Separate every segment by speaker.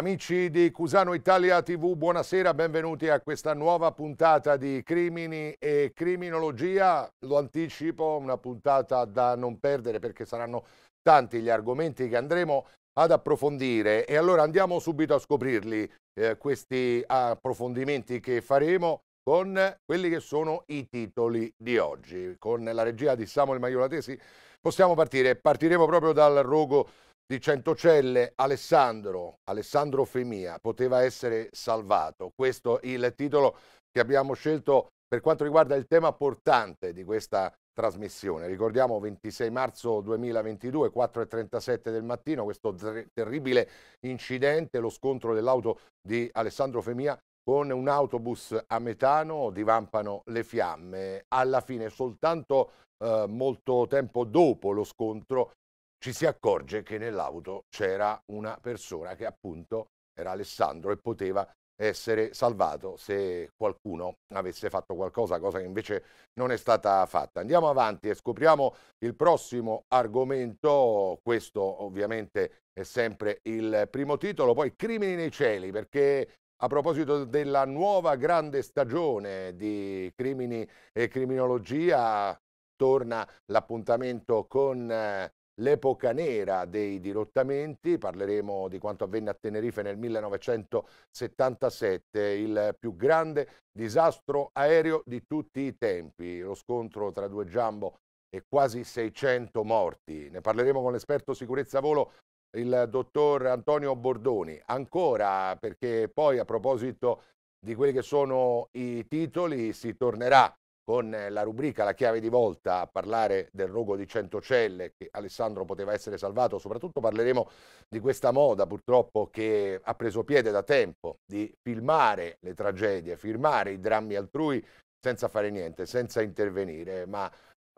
Speaker 1: Amici di Cusano Italia TV, buonasera, benvenuti a questa nuova puntata di Crimini e Criminologia. Lo anticipo, una puntata da non perdere perché saranno tanti gli argomenti che andremo ad approfondire e allora andiamo subito a scoprirli eh, questi approfondimenti che faremo con quelli che sono i titoli di oggi. Con la regia di Samuel Maiolatesi possiamo partire. Partiremo proprio dal rogo di Centocelle Alessandro, Alessandro Femia, poteva essere salvato. Questo è il titolo che abbiamo scelto per quanto riguarda il tema portante di questa trasmissione. Ricordiamo 26 marzo 2022, 4.37 del mattino, questo terribile incidente, lo scontro dell'auto di Alessandro Femia con un autobus a metano, divampano le fiamme. Alla fine, soltanto eh, molto tempo dopo lo scontro, ci si accorge che nell'auto c'era una persona che appunto era Alessandro e poteva essere salvato se qualcuno avesse fatto qualcosa, cosa che invece non è stata fatta. Andiamo avanti e scopriamo il prossimo argomento, questo ovviamente è sempre il primo titolo, poi Crimini nei cieli, perché a proposito della nuova grande stagione di crimini e criminologia, torna l'appuntamento con eh, l'epoca nera dei dirottamenti, parleremo di quanto avvenne a Tenerife nel 1977, il più grande disastro aereo di tutti i tempi, lo scontro tra due giambo e quasi 600 morti. Ne parleremo con l'esperto sicurezza volo il dottor Antonio Bordoni. Ancora perché poi a proposito di quelli che sono i titoli si tornerà con eh, la rubrica La chiave di volta a parlare del rogo di Centocelle che Alessandro poteva essere salvato, soprattutto parleremo di questa moda purtroppo che ha preso piede da tempo di filmare le tragedie, filmare i drammi altrui senza fare niente, senza intervenire, ma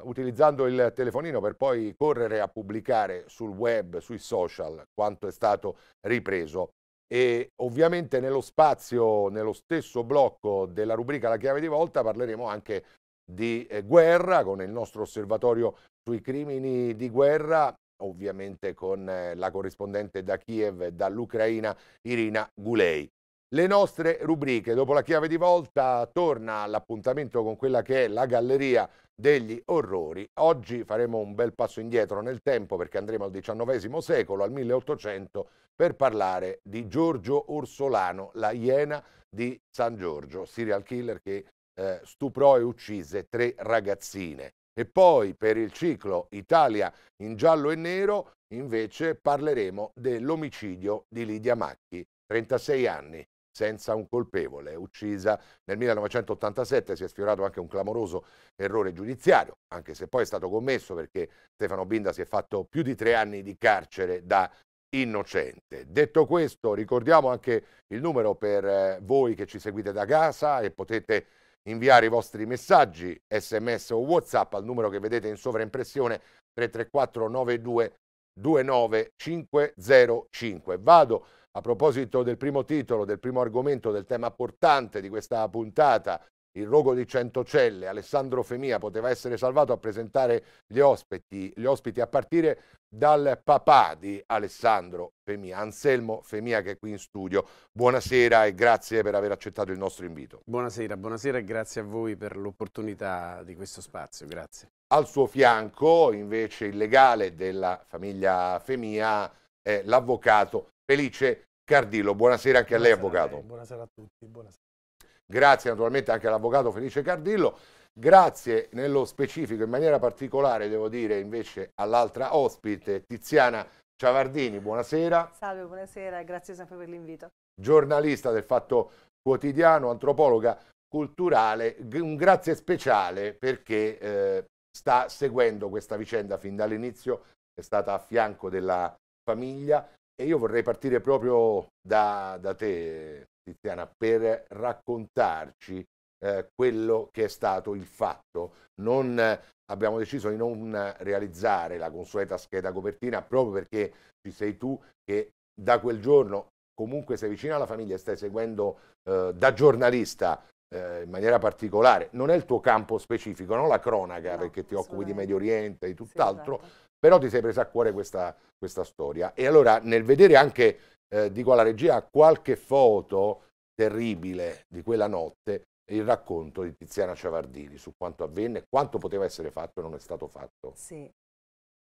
Speaker 1: utilizzando il telefonino per poi correre a pubblicare sul web, sui social, quanto è stato ripreso. E ovviamente nello spazio, nello stesso blocco della rubrica La chiave di volta, parleremo anche di eh, guerra, con il nostro osservatorio sui crimini di guerra, ovviamente con eh, la corrispondente da Kiev, e dall'Ucraina, Irina Gulei. Le nostre rubriche, dopo la chiave di volta, torna all'appuntamento con quella che è la galleria degli orrori. Oggi faremo un bel passo indietro nel tempo perché andremo al XIX secolo, al 1800, per parlare di Giorgio Orsolano, la iena di San Giorgio, serial killer che eh, stuprò e uccise tre ragazzine. E poi per il ciclo Italia in giallo e nero invece parleremo dell'omicidio di Lidia Macchi, 36 anni, senza un colpevole, uccisa nel 1987, si è sfiorato anche un clamoroso errore giudiziario, anche se poi è stato commesso perché Stefano Binda si è fatto più di tre anni di carcere da innocente. Detto questo, ricordiamo anche il numero per eh, voi che ci seguite da casa e potete inviare i vostri messaggi, sms o whatsapp al numero che vedete in sovraimpressione 334 92 29 505 Vado a proposito del primo titolo, del primo argomento, del tema portante di questa puntata, il rogo di Centocelle, Alessandro Femia, poteva essere salvato a presentare gli ospiti, gli ospiti a partire dal papà di Alessandro Femia, Anselmo Femia che è qui in studio. Buonasera e grazie per aver accettato il nostro invito. Buonasera, buonasera e grazie a voi per l'opportunità
Speaker 2: di questo spazio, grazie.
Speaker 1: Al suo fianco invece il legale della famiglia Femia è l'avvocato Felice Cardillo. Buonasera anche buonasera a lei avvocato. A
Speaker 3: buonasera a tutti, buonasera.
Speaker 1: Grazie naturalmente anche all'avvocato Felice Cardillo. Grazie nello specifico, in maniera particolare, devo dire invece all'altra ospite, Tiziana Ciavardini. Buonasera.
Speaker 4: Salve, buonasera e grazie sempre per l'invito.
Speaker 1: Giornalista del Fatto Quotidiano, antropologa culturale. Un grazie speciale perché eh, sta seguendo questa vicenda fin dall'inizio, è stata a fianco della famiglia e io vorrei partire proprio da, da te, Tiziana per raccontarci eh, quello che è stato il fatto. Non, eh, abbiamo deciso di non realizzare la consueta scheda copertina proprio perché ci sei tu che da quel giorno comunque sei vicino alla famiglia e stai seguendo eh, da giornalista eh, in maniera particolare, non è il tuo campo specifico, non la cronaca no, perché ti occupi di Medio Oriente e tutt'altro, sì, esatto però ti sei presa a cuore questa, questa storia. E allora nel vedere anche, eh, dico alla regia, qualche foto terribile di quella notte, il racconto di Tiziana Ciavardini su quanto avvenne, quanto poteva essere fatto e non è stato fatto. Sì.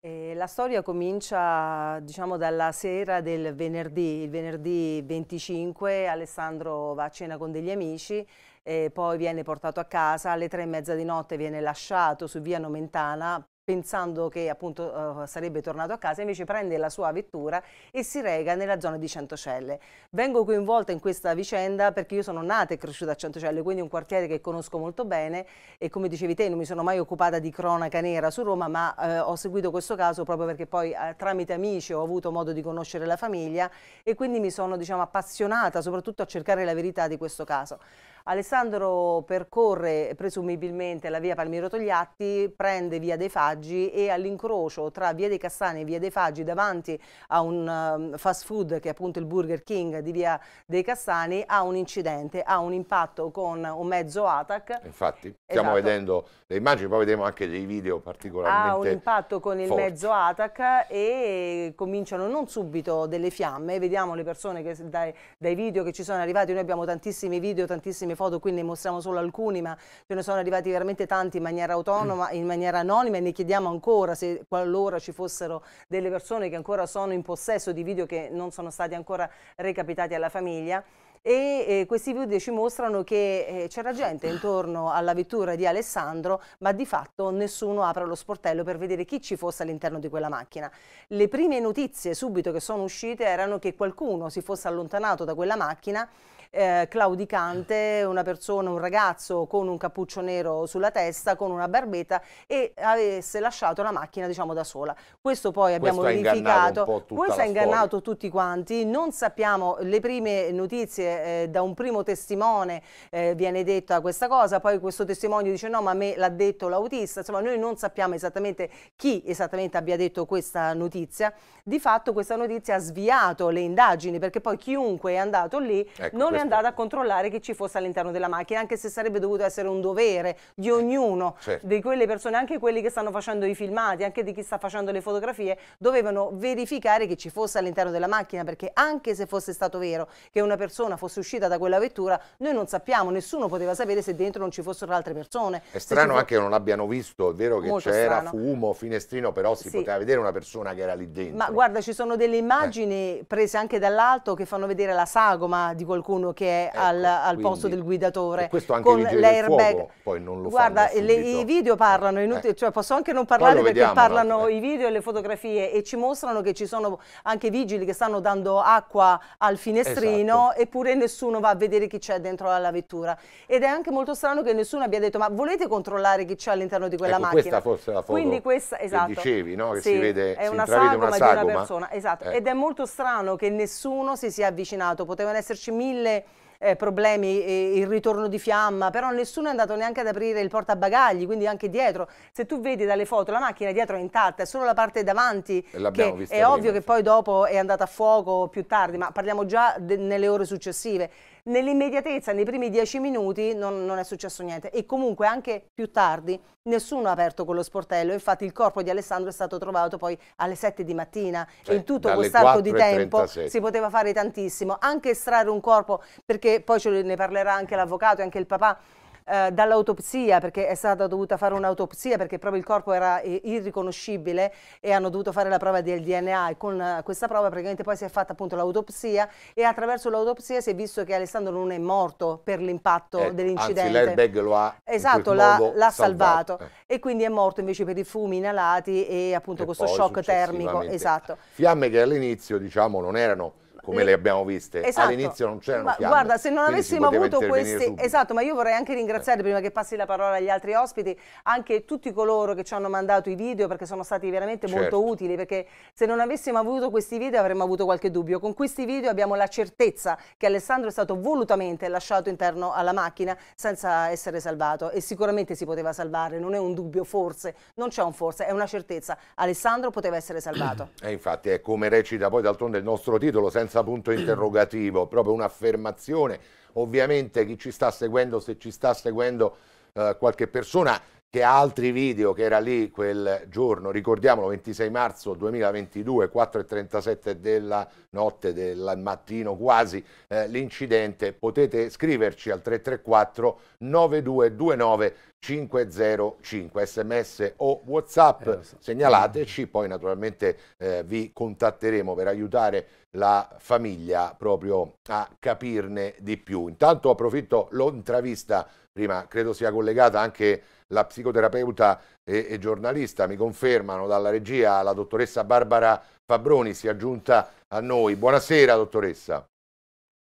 Speaker 4: Eh, la storia comincia diciamo, dalla sera del venerdì, il venerdì 25 Alessandro va a cena con degli amici, eh, poi viene portato a casa, alle tre e mezza di notte viene lasciato su via Nomentana pensando che appunto eh, sarebbe tornato a casa, invece prende la sua vettura e si rega nella zona di Centocelle. Vengo coinvolta in questa vicenda perché io sono nata e cresciuta a Centocelle, quindi un quartiere che conosco molto bene e come dicevi te non mi sono mai occupata di cronaca nera su Roma, ma eh, ho seguito questo caso proprio perché poi eh, tramite amici ho avuto modo di conoscere la famiglia e quindi mi sono diciamo, appassionata soprattutto a cercare la verità di questo caso. Alessandro percorre presumibilmente la via Palmiro Togliatti, prende via dei Faggi e all'incrocio tra via dei Cassani e via dei Faggi davanti a un um, fast food che è appunto il Burger King di via dei Cassani ha un incidente, ha un impatto con un mezzo ATAC.
Speaker 1: Infatti esatto. stiamo esatto. vedendo le immagini, poi vedremo anche dei video particolarmente Ha un
Speaker 4: impatto con il forti. mezzo ATAC e cominciano non subito delle fiamme, vediamo le persone che, dai, dai video che ci sono arrivati, noi abbiamo tantissimi video, tantissimi tantissime foto, qui ne mostriamo solo alcuni, ma ce ne sono arrivati veramente tanti in maniera autonoma, in maniera anonima e ne chiediamo ancora se qualora ci fossero delle persone che ancora sono in possesso di video che non sono stati ancora recapitati alla famiglia e eh, questi video ci mostrano che eh, c'era gente intorno alla vettura di Alessandro ma di fatto nessuno apre lo sportello per vedere chi ci fosse all'interno di quella macchina. Le prime notizie subito che sono uscite erano che qualcuno si fosse allontanato da quella macchina eh, claudicante, una persona, un ragazzo con un cappuccio nero sulla testa, con una barbetta e avesse lasciato la macchina diciamo da sola. Questo poi abbiamo Questo verificato, questo ha ingannato storia. tutti quanti, non sappiamo le prime notizie eh, da un primo testimone eh, viene detta questa cosa, poi questo testimone dice no ma a me l'ha detto l'autista, insomma noi non sappiamo esattamente chi esattamente abbia detto questa notizia, di fatto questa notizia ha sviato le indagini perché poi chiunque è andato lì ecco, non è andata a controllare che ci fosse all'interno della macchina, anche se sarebbe dovuto essere un dovere di ognuno, certo. di quelle persone, anche quelli che stanno facendo i filmati, anche di chi sta facendo le fotografie, dovevano verificare che ci fosse all'interno della macchina, perché anche se fosse stato vero che una persona fosse uscita da quella vettura, noi non sappiamo, nessuno poteva sapere se dentro non ci fossero altre persone. È strano anche
Speaker 1: che non abbiano visto, è vero che c'era fumo, finestrino, però si sì. poteva vedere una persona che era lì dentro.
Speaker 4: Ma guarda, ci sono delle eh. immagini eh. prese anche dall'alto che fanno vedere la sagoma di qualcuno che è ecco, al, al quindi, posto del guidatore. questo anche con l'airbag.
Speaker 1: Poi non lo Guarda,
Speaker 4: le, i video parlano, inutile, eh, eh. cioè posso anche non parlare perché vediamo, parlano no? eh. i video e le fotografie e ci mostrano che ci sono anche vigili che stanno dando acqua al finestrino esatto. eppure nessuno va a vedere chi c'è dentro la vettura. Ed è anche molto strano che nessuno abbia detto ma volete controllare chi c'è all'interno di quella ecco, macchina? questa forse la foto Quindi questa, esatto. che dicevi, no? che sì, si vede, è si una sagoma una di una persona. Esatto. Eh. Ed è molto strano che nessuno si sia avvicinato, potevano esserci mille eh, problemi, eh, il ritorno di fiamma, però nessuno è andato neanche ad aprire il portabagagli, quindi anche dietro. Se tu vedi dalle foto, la macchina dietro è intatta, è solo la parte davanti che è ovvio che poi dopo è andata a fuoco più tardi, ma parliamo già nelle ore successive nell'immediatezza, nei primi dieci minuti non, non, è successo niente e comunque anche più tardi nessuno ha aperto quello sportello, infatti il corpo di Alessandro è stato trovato poi alle 7 di mattina cioè, e in cioè, tutto questo arco di tempo 37. si poteva fare tantissimo, anche estrarre un corpo perché poi ne parlerà anche l'avvocato e anche il papà eh, dall'autopsia, perché è stata dovuta fare un'autopsia perché proprio il corpo era eh, irriconoscibile e hanno dovuto fare la prova del DNA e con eh, questa prova praticamente poi si è fatta appunto l'autopsia e attraverso l'autopsia si è visto che Alessandro non è morto per l'impatto eh, dell'incidente. Anzi l'airbag
Speaker 1: lo ha Esatto, l'ha, salvato, eh.
Speaker 4: e quindi è morto invece per i fumi inalati e appunto e questo shock termico. Esatto.
Speaker 1: Fiamme che all'inizio diciamo non erano come eh, le, abbiamo viste esatto. all'inizio non c'erano fiamme guarda se non avessimo avuto questi subito.
Speaker 4: esatto ma io vorrei anche ringraziare eh. prima che passi la parola agli altri ospiti anche tutti coloro che ci hanno mandato i video perché sono stati veramente certo. molto utili perché se non avessimo avuto questi video avremmo avuto qualche dubbio con questi video abbiamo la certezza che Alessandro è stato volutamente lasciato interno alla macchina senza essere salvato e sicuramente si poteva salvare non è un dubbio forse non c'è un forse è una certezza Alessandro poteva essere salvato
Speaker 1: e infatti è come recita poi d'altronde il nostro titolo senza senza punto interrogativo, proprio un'affermazione. Ovviamente chi ci sta seguendo, se ci sta seguendo eh, qualche persona, che ha altri video che era lì quel giorno, ricordiamolo 26 marzo 2022, 4.37 della notte, del mattino quasi, eh, l'incidente, potete scriverci al 334 9229 505 sms o whatsapp eh, so. segnalateci poi naturalmente eh, vi contatteremo per aiutare la famiglia proprio a capirne di più intanto approfitto l'intravista prima credo sia collegata anche la psicoterapeuta e, e, giornalista, mi confermano dalla regia, la dottoressa Barbara Fabroni si è aggiunta a noi. Buonasera dottoressa.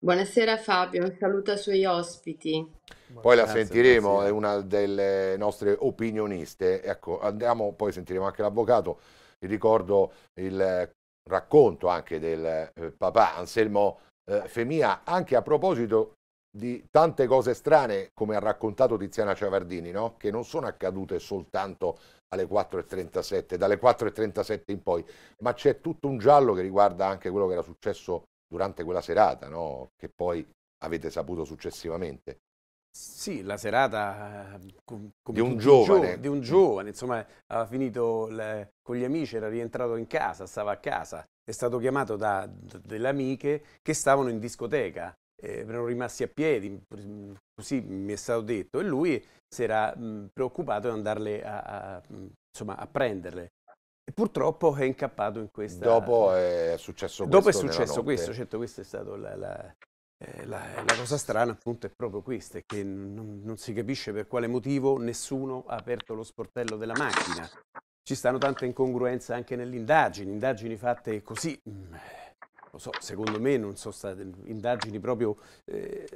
Speaker 5: Buonasera Fabio, un saluto ai suoi ospiti. Buonasera,
Speaker 1: poi la sentiremo, buonasera. è una delle nostre opinioniste. Ecco, andiamo, poi sentiremo anche l'avvocato. Ricordo il racconto anche del eh, papà Anselmo eh, Femia, anche a proposito di tante cose strane, come ha raccontato Tiziana Ciavardini, no? che non sono accadute soltanto alle 4.37, dalle 4.37 in poi, ma c'è tutto un giallo che riguarda anche quello che era successo durante quella serata, no? che poi avete saputo successivamente.
Speaker 2: Sì, la serata con, eh, con di, un giovane. di un giovane, insomma, aveva finito le, con gli amici, era rientrato in casa, stava a casa, è stato chiamato da delle amiche che stavano in discoteca eh, erano rimasti a piedi, così mi è stato detto, e lui si era preoccupato di andarle a, a, insomma, a prenderle. E purtroppo è incappato in questa... Dopo
Speaker 1: è successo questo. Dopo è successo questo,
Speaker 2: certo, questa è stata la, la, eh, la, la, cosa strana, appunto, è proprio questa, che non, non si capisce per quale motivo nessuno ha aperto lo sportello della macchina. Ci stanno tante incongruenze anche nelle indagini, indagini fatte così lo so, secondo me non sono state indagini proprio... Eh,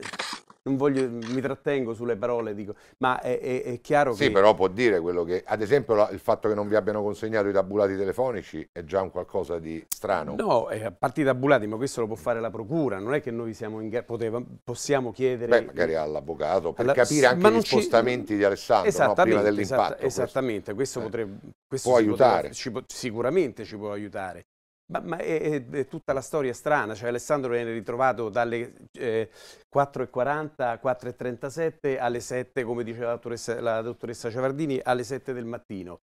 Speaker 2: non voglio, mi trattengo sulle parole, dico, ma è, è, è chiaro sì, che... Sì, però
Speaker 1: può dire quello che... Ad esempio il fatto che non vi abbiano consegnato i tabulati telefonici è già un qualcosa di strano.
Speaker 2: No, eh, a parte i tabulati, ma questo lo può fare la procura, non è che noi siamo in... Poteva, possiamo chiedere... Beh, magari
Speaker 1: all'avvocato, per alla... capire anche gli spostamenti ci... di Alessandro, no? prima dell'impatto.
Speaker 2: esattamente, questo, questo eh. potrebbe... Questo può aiutare. Potrebbe, ci sicuramente ci può aiutare. Ma, ma è, è, tutta la storia strana, cioè Alessandro viene ritrovato dalle eh, 4.40, 4.37 alle 7, come diceva la dottoressa, la dottoressa Ciavardini, alle 7 del mattino.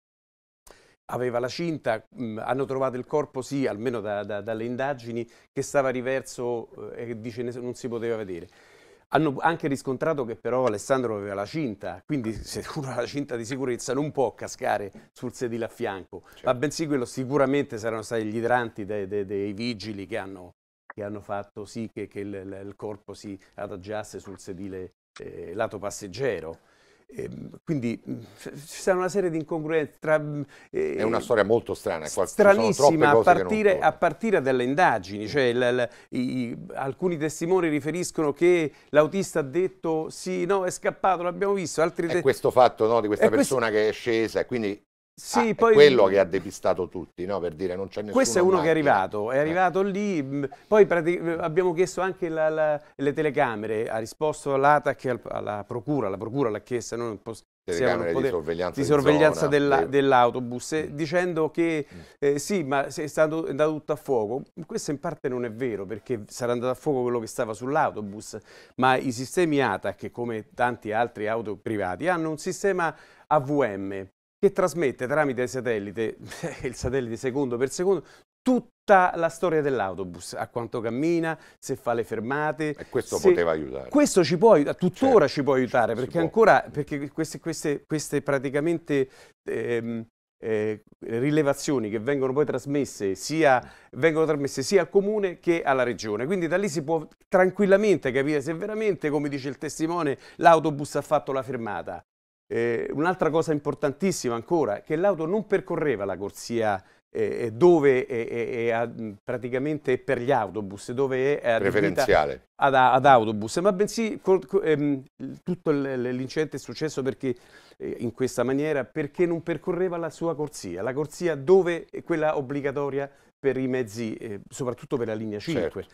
Speaker 2: Aveva la cinta, mh, mm, hanno trovato il corpo, sì, almeno da, da, dalle indagini, che stava riverso eh, e dice non si poteva vedere. Hanno anche riscontrato che però Alessandro aveva la cinta, quindi se uno la cinta di sicurezza non può cascare sul sedile a fianco, certo. ma bensì quello sicuramente saranno stati gli idranti dei, dei, dei vigili che hanno, che hanno, fatto sì che, che il, il, corpo si adagiasse sul sedile eh, lato passeggero. Ehm, quindi mm, ci sono una serie di incongruenze. Tra, mm, eh, è una storia molto strana, stranissima, a partire, a partire, dalle indagini. Cioè, l, l, i, alcuni testimoni riferiscono che l'autista ha detto sì, no, è scappato, l'abbiamo visto. Altri è questo fatto no, di questa persona questo...
Speaker 1: che è scesa, quindi sì, ah, poi... È quello che ha depistato tutti, no? per dire non c'è nessuno. Questo è uno che è arrivato,
Speaker 2: è eh. arrivato lì, poi eh, abbiamo chiesto anche la, la, le telecamere, ha risposto all'ATAC alla Procura, la Procura l'ha chiesta, non telecamere di sorveglianza, di sorveglianza dell'autobus, eh, mm. dicendo che mm. eh, sì, ma è, stato, è andato tutto a fuoco. Questo in parte non è vero, perché sarà andato a fuoco quello che stava sull'autobus, ma i sistemi ATAC, come tanti altri auto privati, hanno un sistema AVM, che trasmette tramite satellite, il satellite secondo per secondo, tutta la storia dell'autobus, a quanto cammina, se fa le fermate. E questo se... poteva aiutare. Questo ci può aiutare, tuttora certo, ci può aiutare, ci, perché può. ancora, perché queste, queste, queste praticamente ehm, eh, rilevazioni che vengono poi trasmesse sia, vengono trasmesse sia al comune che alla regione. Quindi da lì si può tranquillamente capire se veramente, come dice il testimone, l'autobus ha fatto la fermata. Eh, un'altra cosa importantissima ancora è che l'auto non percorreva la corsia eh, eh dove è, è, è, praticamente per gli autobus, dove è preferenziale ad, ad autobus, ma bensì col, col, ehm, tutto l'incidente è successo perché eh, in questa maniera perché non percorreva la sua corsia, la corsia dove è quella obbligatoria per i mezzi, eh, soprattutto per la linea 5. Certo.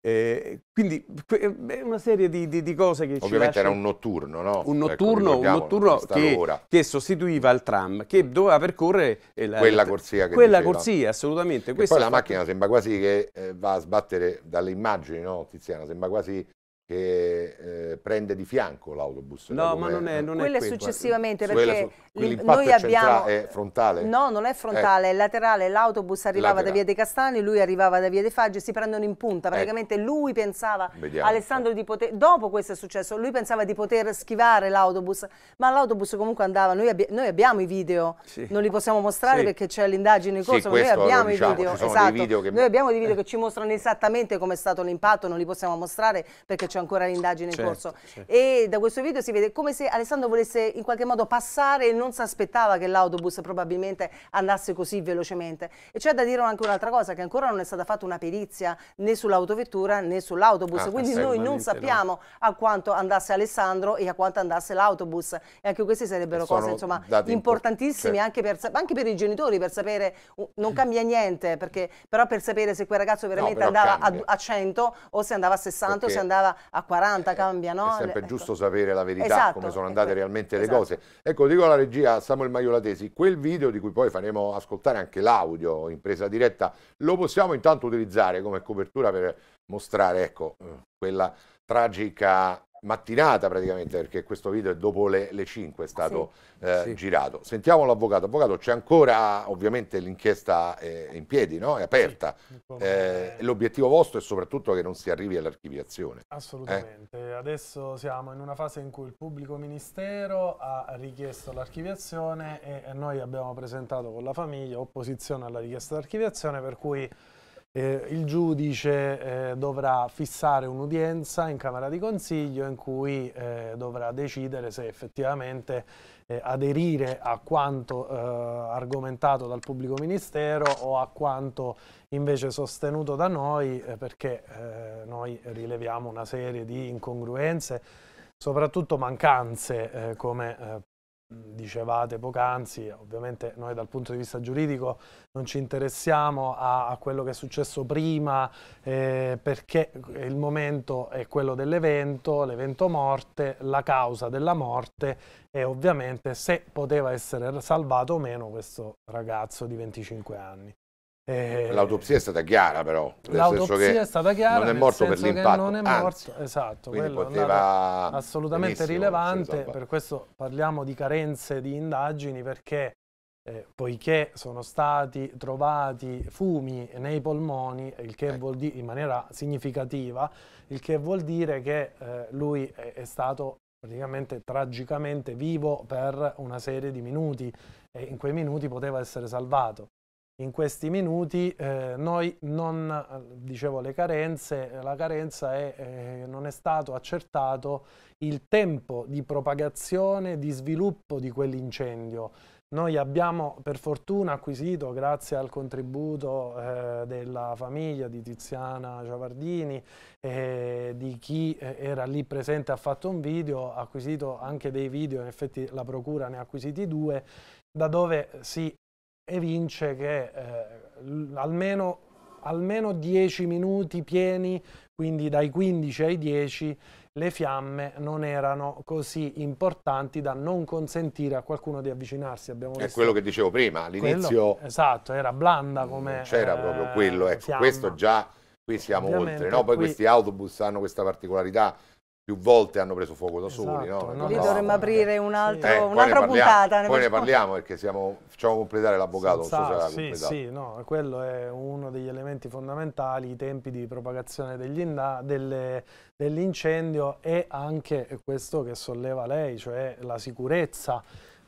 Speaker 2: Eh, quindi ehm, è una serie di, di, di cose che Ovviamente era un notturno, no? Un ecco, notturno, ecco, un notturno che, che, sostituiva il tram, che doveva percorrere eh, la, quella corsia. quella diceva. corsia, assolutamente. E poi la fatto... macchina
Speaker 1: sembra quasi che eh, va a sbattere dalle immagini, no, Tiziana? Sembra quasi che eh, prende di fianco l'autobus. No, ma non è, non è quello è eh. successivamente perché noi abbiamo è frontale. No, non è frontale, eh. è
Speaker 4: laterale, l'autobus arrivava laterale. da Via dei Castani, lui arrivava da Via dei Faggi, si prendono in punta, ecco. praticamente ecco. lui pensava Vediamo. Alessandro eh. di poter dopo questo è successo, lui pensava di poter schivare l'autobus, ma l'autobus comunque andava, noi, abbi noi, abbiamo i video, sì. non li possiamo mostrare sì. perché c'è l'indagine in corso, sì, ma noi abbiamo diciamo, i video, esatto. Video che... Noi abbiamo dei video che ci mostrano esattamente come è stato l'impatto, non li possiamo mostrare perché c'è c'è ancora l'indagine certo, in corso. Certo. E da questo video si vede come se Alessandro volesse in qualche modo passare e non si aspettava che l'autobus probabilmente andasse così velocemente. E c'è da dire anche un'altra cosa, che ancora non è stata fatta una perizia né sull'autovettura né sull'autobus, ah, quindi noi non sappiamo no. a quanto andasse Alessandro e a quanto andasse l'autobus. E anche queste sarebbero Sono cose insomma, importantissime cioè. anche, per, anche, per, i genitori, per sapere, non cambia niente, perché, però per sapere se quel ragazzo veramente no, andava a, a, 100 o se andava a 60 perché o se andava a 40 cambia, no? È sempre
Speaker 1: ecco. giusto sapere la verità, esatto, come sono andate realmente esatto. le cose. Ecco, dico alla regia Samuel Maiolatesi, quel video di cui poi faremo ascoltare anche l'audio in presa diretta, lo possiamo intanto utilizzare come copertura per mostrare, ecco, eh, quella tragica mattinata praticamente, perché questo video è dopo le, le 5 è stato sì. Eh, sì. girato. Sentiamo l'avvocato. Avvocato, c'è ancora ovviamente l'inchiesta eh, in piedi, no? è aperta. Sì. Eh, l'obiettivo vostro è soprattutto che non si arrivi all'archiviazione. Eh. Assolutamente.
Speaker 3: Adesso siamo in una fase in cui il pubblico ministero ha richiesto l'archiviazione e noi abbiamo presentato con la famiglia opposizione alla richiesta d'archiviazione, per cui eh, il giudice eh, dovrà fissare un'udienza in Camera di Consiglio in cui eh, dovrà decidere se effettivamente eh, aderire a quanto eh, argomentato dal pubblico ministero o a quanto invece sostenuto da noi eh, perché noi rileviamo una serie di incongruenze soprattutto mancanze, eh, come eh, dicevate poc'anzi, ovviamente noi dal punto di vista giuridico non ci interessiamo a, a quello che è successo prima eh, perché il momento è quello dell'evento, l'evento morte, la causa della morte e ovviamente se poteva essere salvato o meno questo ragazzo di 25 anni. Eh,
Speaker 1: L'autopsia è stata chiara però, L'autopsia è stata chiara, non è morto per l'impatto, non è morto,
Speaker 3: anzi, esatto, quello è assolutamente rilevante, per questo parliamo di carenze di indagini perché eh, poiché sono stati trovati fumi nei polmoni, il che ecco. vuol dire in maniera significativa, il che vuol dire che eh, lui è, è stato praticamente tragicamente vivo per una serie di minuti e in quei minuti poteva essere salvato in questi minuti eh, noi non, dicevo le carenze, la carenza è che eh, non è stato accertato il tempo di propagazione, di sviluppo di quell'incendio. Noi abbiamo per fortuna acquisito, grazie al contributo eh, della famiglia di Tiziana Giavardini, eh, di chi eh, era lì presente ha fatto un video, acquisito anche dei video, in effetti la procura ne ha acquisiti due, da dove si evince che eh, almeno, almeno 10 minuti pieni, quindi dai 15 ai 10, le fiamme non erano così importanti da non consentire a qualcuno di avvicinarsi. Abbiamo È quello
Speaker 1: che dicevo prima, all'inizio...
Speaker 3: Esatto, era blanda mm, come... C'era eh, proprio quello, ecco, fiamma.
Speaker 1: questo già qui siamo Ovviamente, oltre, no? poi qui... questi autobus hanno questa particolarità più volte hanno preso fuoco da soli. Esatto, no? No, Lì no, dovremmo aprire
Speaker 4: un altro, sì. eh, un'altra puntata. poi ne parliamo
Speaker 1: perché siamo, facciamo completare l'avvocato. So sì, sì,
Speaker 3: no, quello è uno degli elementi fondamentali, i tempi di propagazione dell'incendio e anche questo che solleva lei, cioè la sicurezza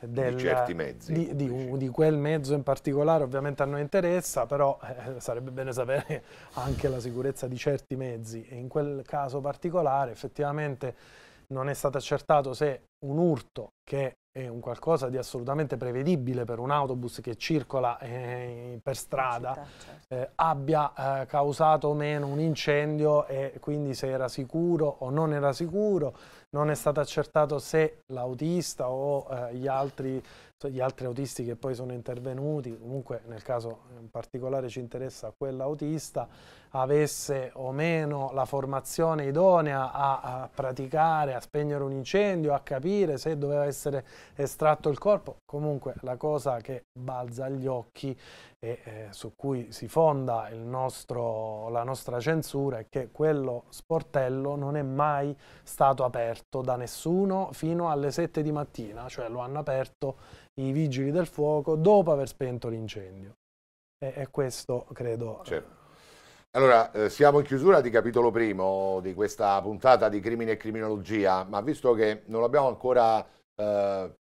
Speaker 3: del, di certi mezzi. Di, di, di, quel mezzo in particolare ovviamente a noi interessa, però eh, sarebbe bene sapere anche la sicurezza di certi mezzi e in quel caso particolare effettivamente non è stato accertato se un urto che è un qualcosa di assolutamente prevedibile per un autobus che circola eh, per strada città, certo. eh, abbia eh, causato o meno un incendio e quindi se era sicuro o non era sicuro non è stato accertato se l'autista o eh, gli altri gli altri autisti che poi sono intervenuti, comunque nel caso in particolare ci interessa quell'autista, avesse o meno la formazione idonea a, a, praticare, a spegnere un incendio, a capire se doveva essere estratto il corpo. Comunque la cosa che balza agli occhi e eh, su cui si fonda nostro, la nostra censura è che quello sportello non è mai stato aperto da nessuno fino alle 7 di mattina, cioè lo hanno aperto i vigili del fuoco dopo aver spento l'incendio. E, e, questo credo...
Speaker 1: Eh, certo. Allora, eh, siamo in chiusura di capitolo primo di questa puntata di Crimine e Criminologia, ma visto che non abbiamo ancora eh,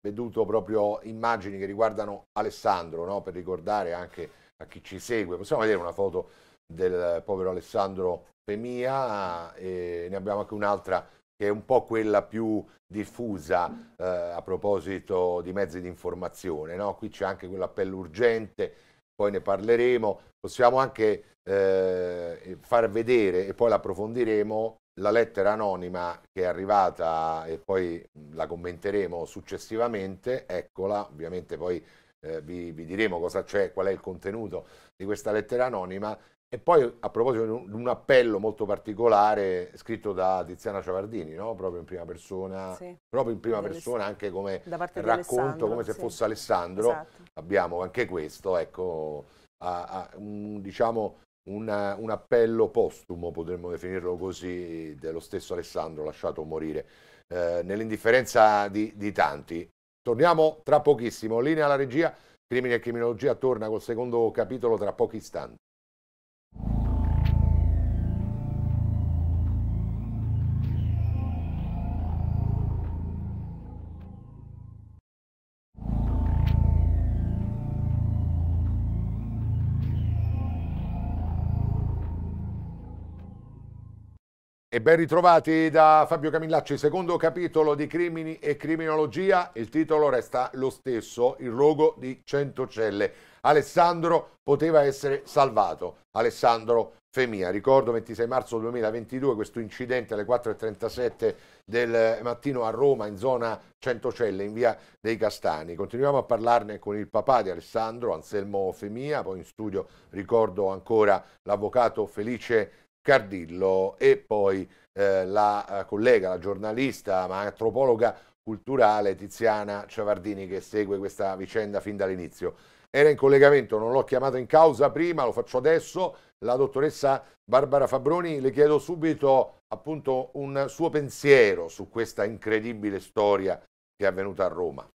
Speaker 1: veduto proprio immagini che riguardano Alessandro, no? per ricordare anche a chi ci segue, possiamo vedere una foto del povero Alessandro Pemia eh, e ne abbiamo anche un'altra che è un po' quella più diffusa eh, a proposito di mezzi di informazione. No? Qui c'è anche quell'appello urgente, poi ne parleremo. Possiamo anche eh, far vedere e poi l'approfondiremo la lettera anonima che è arrivata e poi mm, la commenteremo successivamente. Eccola, ovviamente poi eh, vi, vi diremo cosa c'è, qual è il contenuto di questa lettera anonima e poi a proposito di un appello molto particolare scritto da Tiziana Ciavardini, no? proprio in prima persona, sì. proprio in prima persona anche come racconto, come se sì. fosse Alessandro, esatto. abbiamo anche questo, ecco, a, a, un, diciamo una, un appello postumo, potremmo definirlo così, dello stesso Alessandro lasciato morire, eh, nell'indifferenza di, di tanti. Torniamo tra pochissimo, linea alla regia, Crimine e Criminologia torna col secondo capitolo tra pochi istanti. E ben ritrovati da Fabio Camillacci, secondo capitolo di Crimini e Criminologia, il titolo resta lo stesso, il rogo di Centocelle. Alessandro poteva essere salvato, Alessandro Femia. Ricordo 26 marzo 2022 questo incidente alle 4.37 del mattino a Roma in zona Centocelle, in via dei Castani. Continuiamo a parlarne con il papà di Alessandro, Anselmo Femia, poi in studio ricordo ancora l'avvocato Felice Femia. Cardillo e poi eh, la eh, collega, la giornalista, ma antropologa culturale Tiziana Ciavardini che segue questa vicenda fin dall'inizio. Era in collegamento, non l'ho chiamato in causa prima, lo faccio adesso. La dottoressa Barbara Fabroni, le chiedo subito appunto un suo pensiero su questa incredibile storia che è avvenuta a Roma.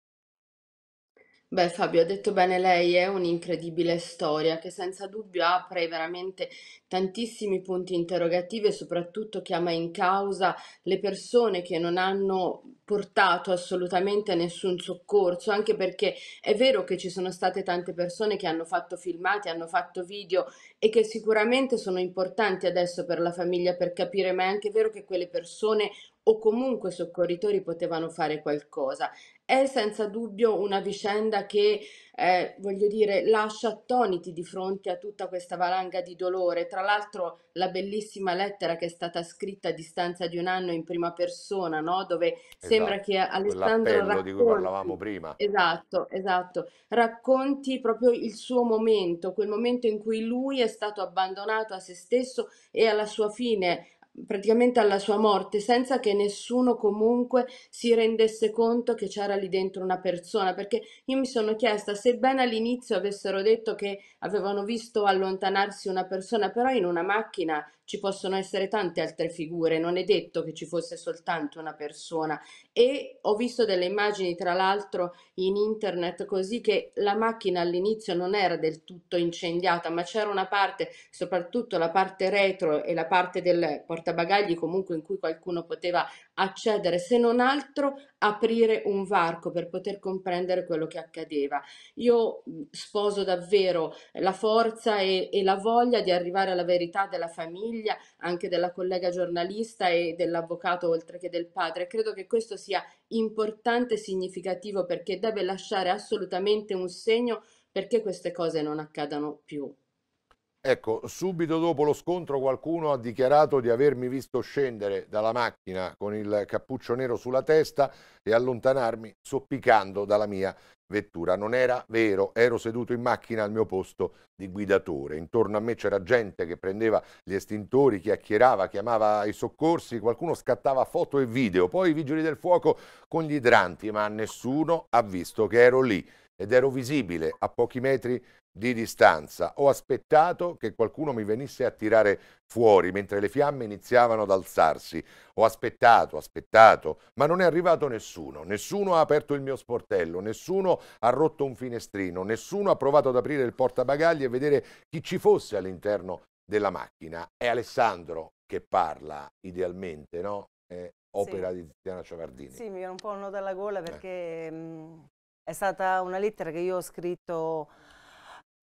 Speaker 5: Beh, Fabio, ha detto bene lei, è un'incredibile storia che senza dubbio apre veramente tantissimi punti interrogativi e soprattutto chiama in causa le persone che non hanno portato assolutamente nessun soccorso, anche perché è vero che ci sono state tante persone che hanno fatto filmati, hanno fatto video e che sicuramente sono importanti adesso per la famiglia per capire, ma è anche vero che quelle persone o comunque i soccorritori potevano fare qualcosa. È senza dubbio una vicenda che, eh, voglio dire, lascia attoniti di fronte a tutta questa valanga di dolore. Tra l'altro la bellissima lettera che è stata scritta a distanza di un anno in prima persona, no? dove esatto, sembra che Alessandro racconti, di cui parlavamo prima. Esatto, esatto, racconti proprio il suo momento, quel momento in cui lui è stato abbandonato a se stesso e alla sua fine praticamente alla sua morte, senza che nessuno comunque si rendesse conto che c'era lì dentro una persona, perché io mi sono chiesta, sebbene all'inizio avessero detto che avevano visto allontanarsi una persona, però in una macchina ci possono essere tante altre figure, non è detto che ci fosse soltanto una persona. E ho visto delle immagini, tra l'altro, in internet così che la macchina all'inizio non era del tutto incendiata, ma c'era una parte, soprattutto la parte retro e la parte del portabagagli comunque in cui qualcuno poteva accedere, se non altro aprire un varco per poter comprendere quello che accadeva. Io mhmm, sposo davvero la forza e, e la voglia di arrivare alla verità della famiglia, anche della collega giornalista e dell'avvocato oltre che del padre. Credo che questo sia importante e significativo perché deve lasciare assolutamente un segno perché queste cose non accadano più.
Speaker 1: Ecco, subito dopo lo scontro qualcuno ha dichiarato di avermi visto scendere dalla macchina con il cappuccio nero sulla testa e allontanarmi soppicando dalla mia vettura. Non era vero, ero seduto in macchina al mio posto di guidatore. Intorno a me c'era gente che prendeva gli estintori, chiacchierava, chiamava i soccorsi, qualcuno scattava foto e video, poi i vigili del fuoco con gli idranti, ma nessuno ha visto che ero lì ed ero visibile a pochi metri di distanza. Ho aspettato che qualcuno mi venisse a tirare fuori mentre le fiamme iniziavano ad alzarsi. Ho aspettato, aspettato, ma non è arrivato nessuno. Nessuno ha aperto il mio sportello, nessuno ha rotto un finestrino, nessuno ha provato ad aprire il portabagagli e vedere chi ci fosse all'interno della macchina. È Alessandro che parla idealmente, no? È opera sì. di Tiziana Ciavardini. Sì,
Speaker 4: mi viene un po' un nodo alla gola perché eh. Mm, è stata una lettera che io ho scritto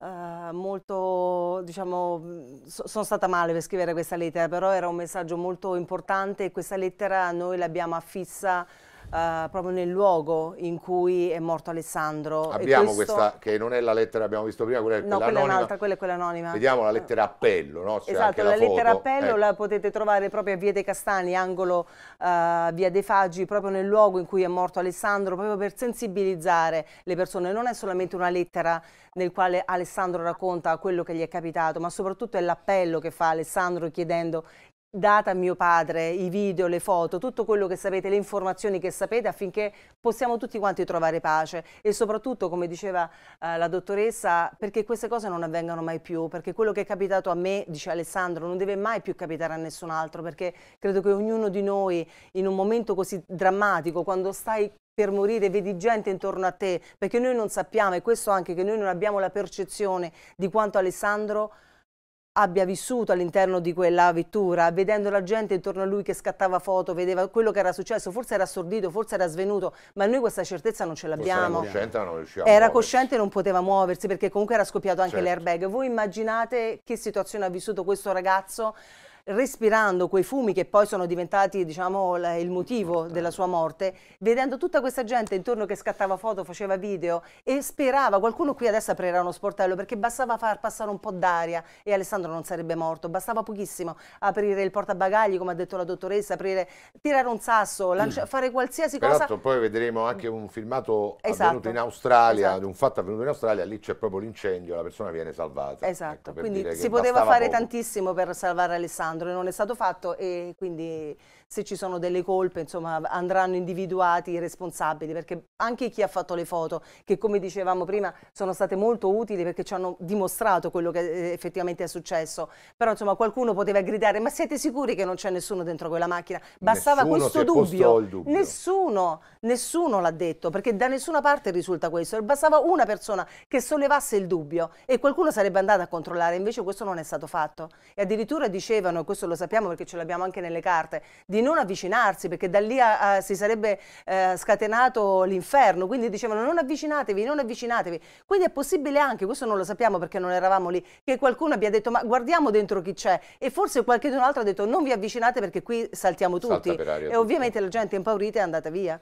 Speaker 4: Uh, molto, diciamo, mm, so, sono stata male per scrivere questa lettera, però era un messaggio molto importante e questa lettera noi l'abbiamo affissa eh, proprio nel luogo in cui è morto Alessandro. Abbiamo questo... questa,
Speaker 1: che non è la lettera che abbiamo visto prima, quella è quella no, quella anonima. È
Speaker 4: quella è quella anonima. Vediamo
Speaker 1: la lettera ah. appello, no? esatto, la, la lettera appello
Speaker 4: eh. la potete trovare proprio a Via dei Castani, angolo uh, Via dei Faggi, proprio nel luogo in cui è morto Alessandro, proprio per sensibilizzare le persone. Non è solamente una lettera nel quale Alessandro racconta quello che gli è capitato, ma soprattutto è l'appello che fa Alessandro chiedendo data a mio padre i video, le foto, tutto quello che sapete, le informazioni che sapete affinché possiamo tutti quanti trovare pace e soprattutto, come diceva eh, la dottoressa, perché queste cose non avvengano mai più, perché quello che è capitato a me, dice Alessandro, non deve mai più capitare a nessun altro, perché credo che ognuno di noi in un momento così drammatico, quando stai per morire, vedi gente intorno a te, perché noi non sappiamo, e questo anche che noi non abbiamo la percezione di quanto Alessandro abbia vissuto all'interno di quella vettura, vedendo la gente intorno a lui che scattava foto, vedeva quello che era successo, forse era assordito, forse era svenuto, ma noi questa certezza non ce l'abbiamo. Era
Speaker 1: cosciente e non riusciva Era
Speaker 4: cosciente e non poteva muoversi perché comunque era scoppiato anche certo. l'airbag. Voi immaginate che situazione ha vissuto questo ragazzo respirando quei fumi che poi sono diventati diciamo, il motivo della sua morte, vedendo tutta questa gente intorno che scattava foto, faceva video e sperava, qualcuno qui adesso aprirà uno sportello perché bastava far passare un po' d'aria e Alessandro non sarebbe morto, bastava pochissimo aprire il portabagagli come ha detto la dottoressa, aprire, tirare un sasso, lancia, fare qualsiasi cosa cosa.
Speaker 1: Poi vedremo anche un filmato esatto. avvenuto in esatto. Australia, esatto. un fatto avvenuto in Australia, lì c'è proprio l'incendio, la persona viene salvata. Esatto, ecco, quindi si poteva fare poco.
Speaker 4: tantissimo per salvare Alessandro. Alessandro, non è stato fatto e quindi se ci sono delle colpe, insomma, andranno individuati i responsabili, perché anche chi ha fatto le foto, che come dicevamo prima sono state molto utili perché ci hanno dimostrato quello che eh, effettivamente è successo, però insomma qualcuno poteva gridare ma siete sicuri che non c'è nessuno dentro quella macchina? Bastava nessuno questo dubbio. dubbio. Nessuno, nessuno l'ha detto, perché da nessuna parte risulta questo, bastava una persona che sollevasse il dubbio e qualcuno sarebbe andato a controllare, invece questo non è stato fatto. E addirittura dicevano, e questo lo sappiamo perché ce l'abbiamo anche nelle carte, di non avvicinarsi perché da lì a, a, si sarebbe eh, scatenato l'inferno, quindi dicevano non avvicinatevi, non avvicinatevi. Quindi è possibile anche, questo non lo sappiamo perché non eravamo lì, che qualcuno abbia detto ma guardiamo dentro chi c'è e forse qualcun altro ha detto non vi avvicinate perché qui saltiamo tutti e tutto. ovviamente la gente impaurita è andata via.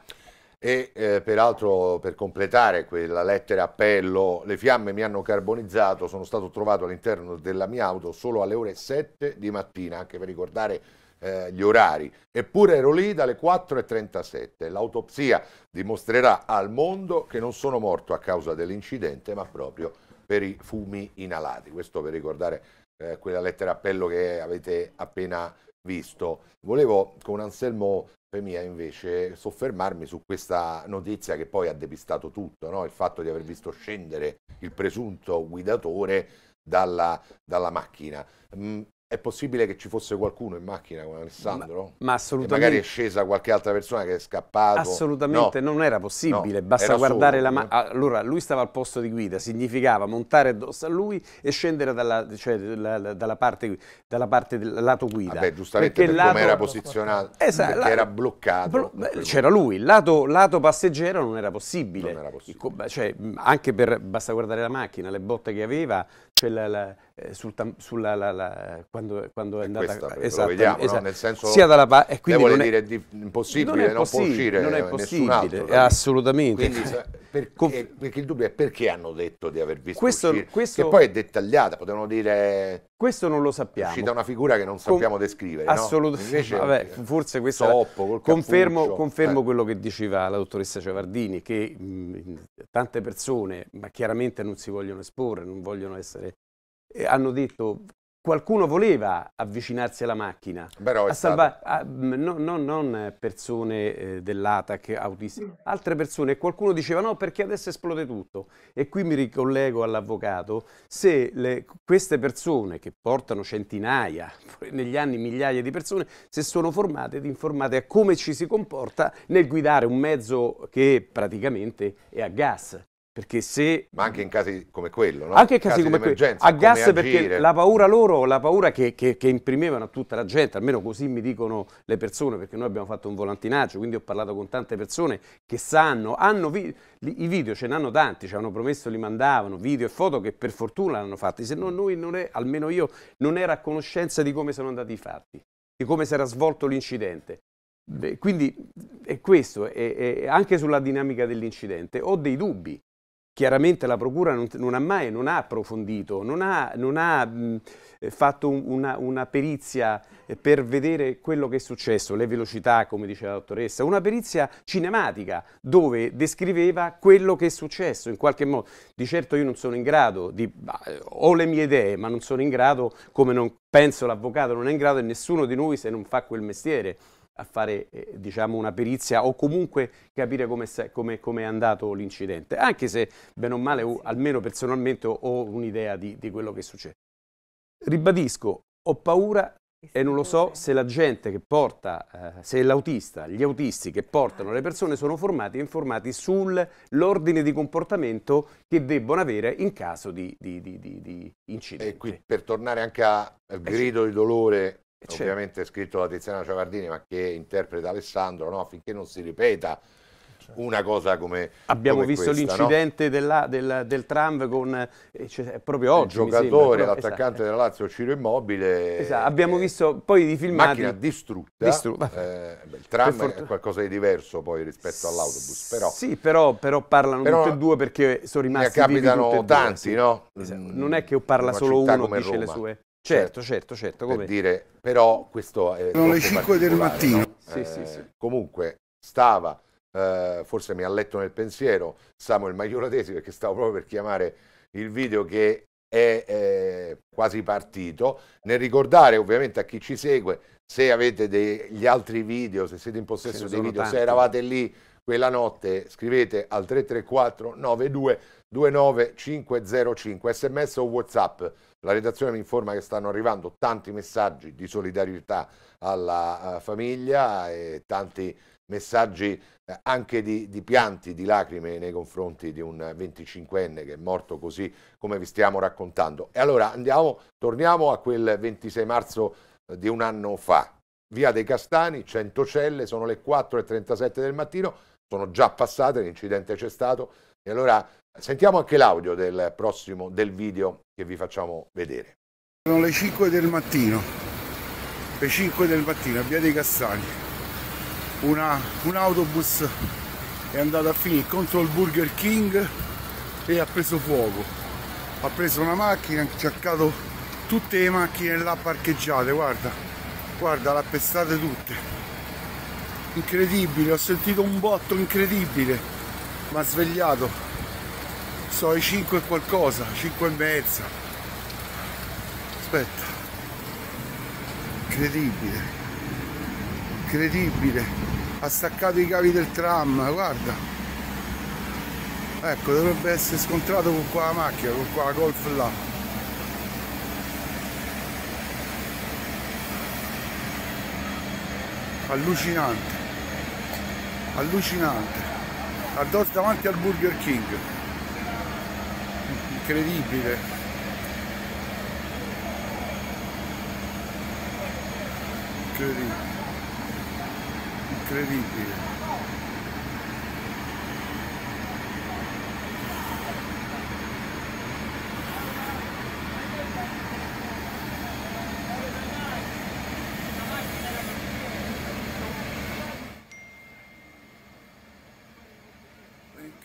Speaker 1: E eh, peraltro per completare quella lettera appello, le fiamme mi hanno carbonizzato, sono stato trovato all'interno della mia auto solo alle ore 7 di mattina, anche per ricordare eh, gli orari. Eppure ero lì dalle 4.37. L'autopsia dimostrerà al mondo che non sono morto a causa dell'incidente, ma proprio per i fumi inalati. Questo per ricordare eh, quella lettera appello che avete appena visto. Volevo con Anselmo Femia invece soffermarmi su questa notizia che poi ha depistato tutto, no? il fatto di aver visto scendere il presunto guidatore dalla, dalla macchina. Mm, è possibile che ci fosse qualcuno in macchina con Alessandro? Ma, ma assolutamente. E magari è scesa qualche altra persona che è scappata. Assolutamente no. non
Speaker 2: era possibile, no, basta era guardare solo, la macchina. Eh. Allora, lui stava al posto di guida, significava montare addosso a lui e scendere dalla, cioè, la, dalla, parte, dalla parte, del lato guida. Vabbè, giustamente perché per lato... come era posizionato, esatto, perché era bloccato. C'era lui, il lato, lato, passeggero non era possibile. Non era possibile. Cioè, anche per, basta guardare la macchina, le botte che aveva, cioè la, la eh, sul tam, sulla, la, la, quando, quando, è andata questa, esatto, vediamo, esatto. No? nel senso sia dalla parte e quindi non è, di, impossibile non, non può uscire non è possibile altro, è assolutamente quindi, per, eh, perché
Speaker 1: il dubbio è perché hanno detto di aver visto questo, uscire questo, che poi è dettagliata potevano dire questo non lo
Speaker 2: sappiamo è uscita una figura che non sappiamo Com descrivere assolutamente no? Vabbè, forse questo soppo, confermo, confermo eh. quello che diceva la dottoressa Cevardini che mh, mm, tante persone ma chiaramente non si vogliono esporre non vogliono essere eh, hanno detto qualcuno voleva avvicinarsi alla macchina, Però a salvare, a, no, no, non persone eh, dell'ATAC, autisti, mm. altre persone, e qualcuno diceva no perché adesso esplode tutto. E qui mi ricollego all'avvocato, se le, queste persone che portano centinaia, negli anni migliaia di persone, se sono formate ed informate a come ci si comporta nel guidare un mezzo che praticamente è a gas perché se... Ma anche in casi come quello, no? Anche in casi, casi come quello. A gas perché la paura loro, la paura che, che, che, imprimevano a tutta la gente, almeno così mi dicono le persone, perché noi abbiamo fatto un volantinaggio, quindi ho parlato con tante persone che sanno, hanno vi i video ce n'hanno tanti, ci hanno promesso li mandavano, video e foto che per fortuna l'hanno fatti, se no noi, non è, almeno io, non era a conoscenza di come sono andati i fatti, di come si era svolto l'incidente. Quindi è questo, è, è anche sulla dinamica dell'incidente ho dei dubbi Chiaramente la Procura non, non ha mai non ha approfondito, non ha, non ha mh, mm, fatto un, una, una, perizia eh, per vedere quello che è successo, le velocità, come diceva la dottoressa, una perizia cinematica dove descriveva quello che è successo in qualche modo. Di certo io non sono in grado, di, eh, ho le mie idee, ma non sono in grado, come non penso l'avvocato non è in grado e nessuno di noi se non fa quel mestiere a fare eh, diciamo una perizia o comunque capire come, come, come è andato l'incidente, anche se bene o male o, almeno personalmente ho un'idea di, di quello che succede. Ribadisco, ho paura e non lo so se la gente che porta, eh, se l'autista, gli autisti che portano ah, le persone sono formati e informati sull'ordine di comportamento che debbono avere in caso di, di, di, di incidente. E qui per tornare anche al
Speaker 1: eh, eh grido di dolore Certo. Ovviamente è scritto da Tiziana Ciavardini, ma che interpreta Alessandro, no? affinché non si ripeta certo. una cosa come abbiamo come visto l'incidente
Speaker 2: no? del, del, tram con eh, cioè, proprio oggi il giocatore l'attaccante
Speaker 1: esatto. della Lazio Ciro Immobile esatto.
Speaker 2: abbiamo eh, visto poi di filmati macchina distrutta, distrutta. Eh,
Speaker 1: il tram è qualcosa di diverso poi rispetto all'autobus però sì
Speaker 2: però, però parlano però tutti e due perché sono rimasti ne capitano vivi tutti tanti no? Esatto. non è che parla solo uno dice Roma. le sue Certo,
Speaker 1: certo, certo. Come... Per dire, però questo è... Sono le 5 del mattino. No? Sì, eh, sì, sì. Comunque stava, eh, forse mi ha letto nel pensiero, Samuel Maioratesi, perché stavo proprio per chiamare il video che è eh, quasi partito. Nel ricordare ovviamente a chi ci segue, se avete degli altri video, se siete in possesso dei video, tanti. se eravate lì quella notte, scrivete al 334 92 29505, sms o whatsapp la redazione mi informa che stanno arrivando tanti messaggi di solidarietà alla eh, famiglia e tanti messaggi eh, anche di, di, pianti, di lacrime nei confronti di un 25enne che è morto così come vi stiamo raccontando. E allora andiamo, torniamo a quel 26 marzo eh, di un anno fa. Via dei Castani, Centocelle, sono le 4.37 del mattino, sono già passate, l'incidente c'è stato, e allora sentiamo anche l'audio del prossimo del video che vi facciamo vedere. Sono le 5 del mattino, le 5 del mattino a Via dei Castagni. Una, un autobus è andato a finire contro il Burger King e ha preso fuoco. Ha preso una macchina, ha cercato tutte le macchine là parcheggiate, guarda, guarda, l'ha pestate tutte. Incredibile, ho sentito un botto incredibile mi ha svegliato sono le 5 e qualcosa 5 e mezza aspetta incredibile incredibile ha staccato i cavi del tram guarda ecco dovrebbe essere scontrato con quella macchina con quella golf là allucinante allucinante addosso davanti al Burger King incredibile incredibile incredibile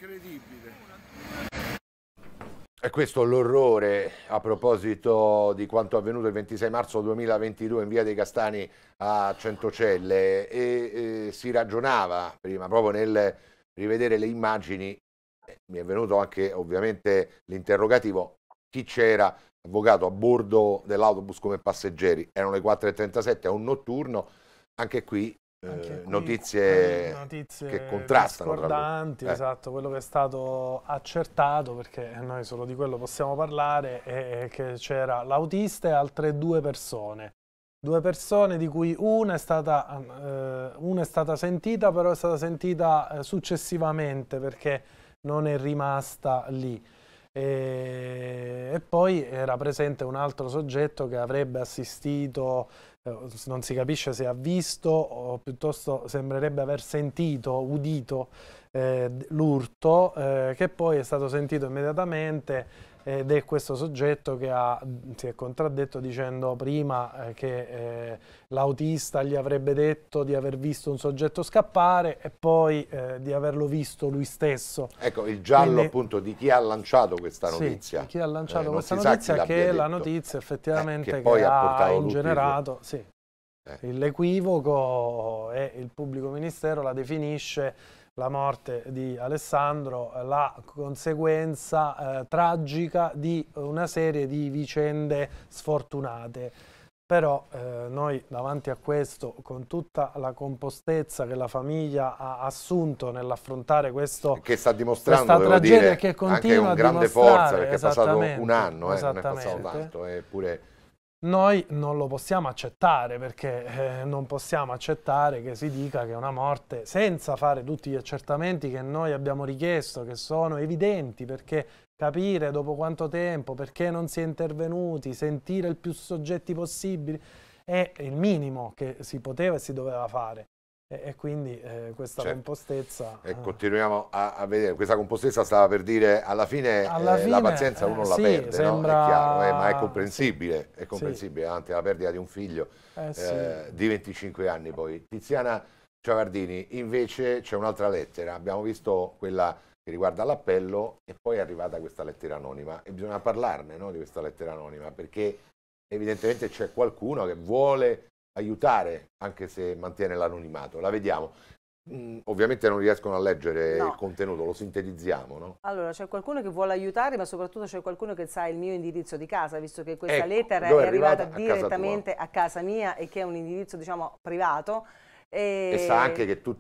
Speaker 1: incredibile. E questo l'orrore a proposito di quanto avvenuto il 26 marzo 2022 in via dei Castani a Centocelle e, e si ragionava prima proprio nel rivedere le immagini, mi è venuto anche ovviamente l'interrogativo chi c'era avvocato a bordo dell'autobus come passeggeri, erano le 4.37, è un notturno, anche qui eh, qui, notizie, eh, notizie, che contrastano discordanti, eh.
Speaker 3: esatto, quello che è stato accertato perché noi solo di quello possiamo parlare è che c'era l'autista e altre due persone due persone di cui una è stata, eh, una è stata sentita però è stata sentita eh, successivamente perché non è rimasta lì e, e poi era presente un altro soggetto che avrebbe assistito eh, non si capisce se ha visto o piuttosto sembrerebbe aver sentito, udito eh, l'urto, eh, che poi è stato sentito immediatamente ed è questo soggetto che ha, si è contraddetto dicendo prima eh, che eh, l'autista gli avrebbe detto di aver visto un soggetto scappare e poi eh, di averlo visto lui stesso. Ecco, il giallo Quindi,
Speaker 1: appunto di chi ha lanciato questa notizia. Sì, chi ha lanciato eh, questa notizia che è la
Speaker 3: notizia eh, effettivamente che, poi che ha ingenerato eh. l'equivoco e il pubblico ministero la definisce la morte di Alessandro, la conseguenza eh, tragica di una serie di vicende sfortunate. Però eh, noi davanti a questo, con tutta la compostezza che la famiglia ha assunto nell'affrontare questo, che sta dimostrando, questa tragedia dire, che continua anche un grande forza, perché è passato un anno, eh, non è passato tanto, eppure noi non lo possiamo accettare perché eh, non possiamo accettare che si dica che una morte senza fare tutti gli accertamenti che noi abbiamo richiesto, che sono evidenti perché capire dopo quanto tempo, perché non si è intervenuti, sentire il più soggetti possibili è il minimo che si poteva e si doveva fare. E, e quindi eh, questa certo. compostezza...
Speaker 1: E eh. continuiamo a, a, vedere, questa compostezza stava per dire, alla fine, alla eh, fine la pazienza eh, uno eh, la sì, perde, sembra... no? è chiaro, eh, ma è comprensibile, sì. è comprensibile, sì. anche la perdita di un figlio di 25 anni poi. Tiziana Ciavardini, invece c'è un'altra lettera, abbiamo visto quella che riguarda l'appello e poi è arrivata questa lettera anonima e bisogna parlarne no? di questa lettera anonima perché evidentemente c'è qualcuno che vuole aiutare, anche se mantiene l'anonimato. La vediamo. Mm, ovviamente non riescono a leggere no. il contenuto, lo sintetizziamo. No?
Speaker 4: Allora, c'è qualcuno che vuole aiutare, ma soprattutto c'è qualcuno che sa il mio indirizzo di casa, visto che questa ecco, lettera è arrivata, arrivata a direttamente casa a casa mia e che è un indirizzo, diciamo, privato. E... e... sa anche
Speaker 1: che tu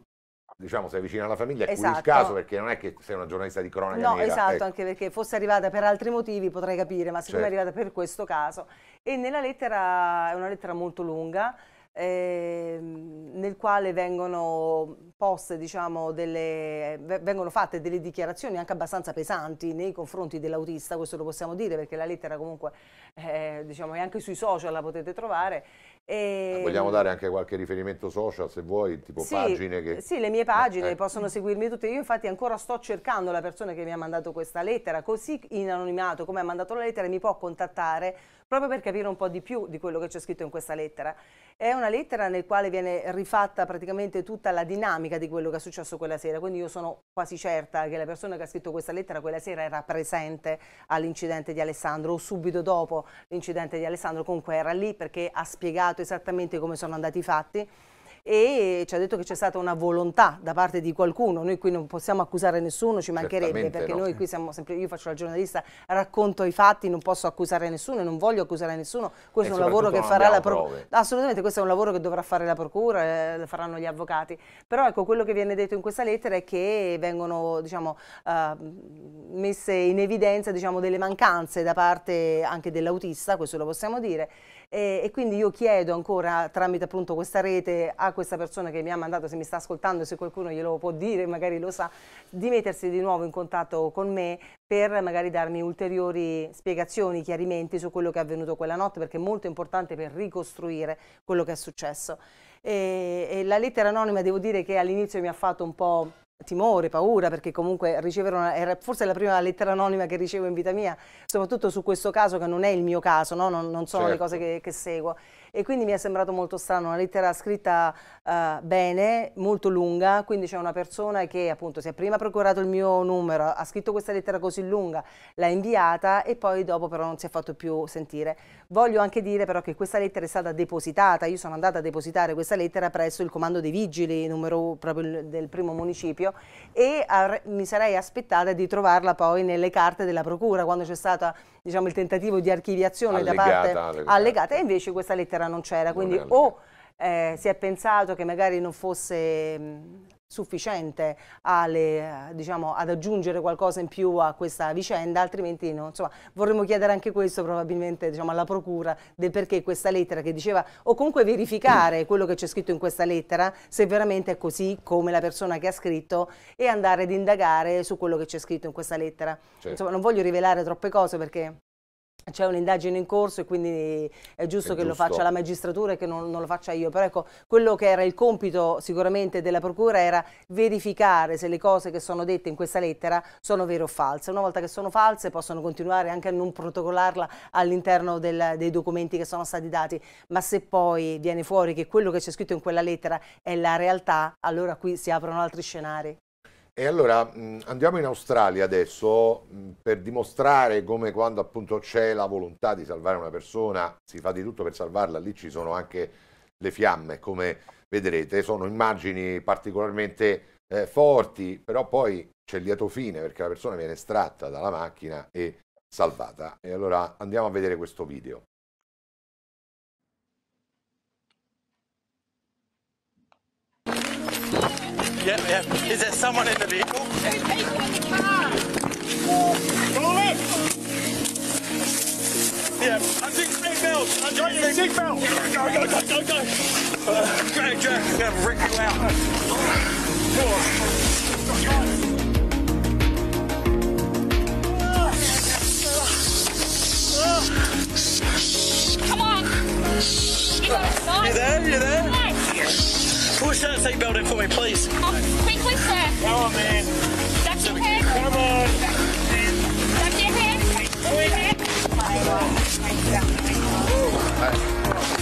Speaker 1: diciamo, sei vicina alla famiglia, è qui il esatto. caso perché non è che sei una giornalista di cronaca No, nera, esatto, ecco.
Speaker 4: anche perché fosse arrivata per altri motivi potrei capire, ma siccome certo. è arrivata per questo caso. E nella lettera, è una lettera molto lunga, eh, nel quale vengono poste, diciamo, delle, vengono fatte delle dichiarazioni anche abbastanza pesanti nei confronti dell'autista, questo lo possiamo dire perché la lettera comunque, eh, diciamo, è anche sui social la potete trovare, e... Ehm, Vogliamo dare
Speaker 1: anche qualche riferimento social se vuoi, tipo sì, pagine che...
Speaker 4: Sì, le mie pagine, eh, eh. possono seguirmi tutte. Io infatti ancora sto cercando la persona che mi ha mandato questa lettera, così in anonimato come ha mandato la lettera mi può contattare proprio per capire un po' di più di quello che c'è scritto in questa lettera. È una lettera nel quale viene rifatta praticamente tutta la dinamica di quello che è successo quella sera, quindi io sono quasi certa che la persona che ha scritto questa lettera quella sera era presente all'incidente di Alessandro o subito dopo l'incidente di Alessandro, comunque era lì perché ha spiegato esattamente come sono andati i fatti e ci ha detto che c'è stata una volontà da parte di qualcuno, noi qui non possiamo accusare nessuno, ci mancherebbe Certamente perché no. noi qui siamo sempre, io faccio la giornalista, racconto i fatti, non posso accusare nessuno, non voglio accusare nessuno, questo e è un lavoro che farà la procura, assolutamente questo è un lavoro che dovrà fare la procura, eh, faranno gli avvocati, però ecco quello che viene detto in questa lettera è che vengono diciamo, eh, messe in evidenza diciamo, delle mancanze da parte anche dell'autista, questo lo possiamo dire, e, e, quindi io chiedo ancora tramite appunto questa rete a questa persona che mi ha mandato, se mi sta ascoltando, se qualcuno glielo può dire, magari lo sa, di mettersi di nuovo in contatto con me per magari darmi ulteriori spiegazioni, chiarimenti su quello che è avvenuto quella notte, perché è molto importante per ricostruire quello che è successo. E, e la lettera anonima devo dire che all'inizio mi ha fatto un po' timore, paura, perché comunque ricevere una, era forse la prima lettera anonima che ricevo in vita mia, soprattutto su questo caso che non è il mio caso, no? non, non, sono certo. le cose certo. che, che seguo e quindi mi è sembrato molto strano, una lettera scritta uh, bene, molto lunga, quindi c'è una persona che appunto si è prima procurato il mio numero, ha scritto questa lettera così lunga, l'ha inviata e poi dopo però non si è fatto più sentire. Voglio anche dire però che questa lettera è stata depositata, io sono andata a depositare questa lettera presso il comando dei vigili, numero proprio del primo municipio e mi sarei aspettata di trovarla poi nelle carte della procura quando c'è stata diciamo, il tentativo di archiviazione allegata, da parte allegata. allegata e invece questa lettera non c'era, quindi non o eh, si è pensato che magari non fosse mh, mm, sufficiente alle, eh, diciamo, ad aggiungere qualcosa in più a questa vicenda, altrimenti no. Insomma, vorremmo chiedere anche questo probabilmente diciamo, alla Procura del perché questa lettera che diceva, o comunque verificare quello che c'è scritto in questa lettera, se veramente è così come la persona che ha scritto e andare ad indagare su quello che c'è scritto in questa lettera. Certo. Insomma, non voglio rivelare troppe cose perché c'è un'indagine in corso e quindi è giusto è che lo faccia la magistratura e che non, non, lo faccia io, però ecco, quello che era il compito sicuramente della procura era verificare se le cose che sono dette in questa lettera sono vere o false. Una volta che sono false possono continuare anche a non protocollarla all'interno dei documenti che sono stati dati, ma se poi viene fuori che quello che c'è scritto in quella lettera è la realtà, allora qui si aprono altri scenari.
Speaker 1: E allora andiamo in Australia adesso per dimostrare come quando appunto c'è la volontà di salvare una persona si fa di tutto per salvarla, lì ci sono anche le fiamme, come vedrete, sono immagini particolarmente eh, forti, però poi c'è il lieto fine perché la persona viene estratta dalla macchina e salvata. E allora andiamo a vedere questo video.
Speaker 3: Yeah. yep. Is there someone in the vehicle? There's people
Speaker 4: in the car. Move Yep. I seatbelt. Unzip your seatbelt. Go, go, go, go, go. Uh, Greg, Jack, I'm going to rip you out. Oh. Come on. You got You there? You there? Push that seatbelt in for me, please. Oh,
Speaker 1: quickly, sir. Come on, man. Duck your head. Come on.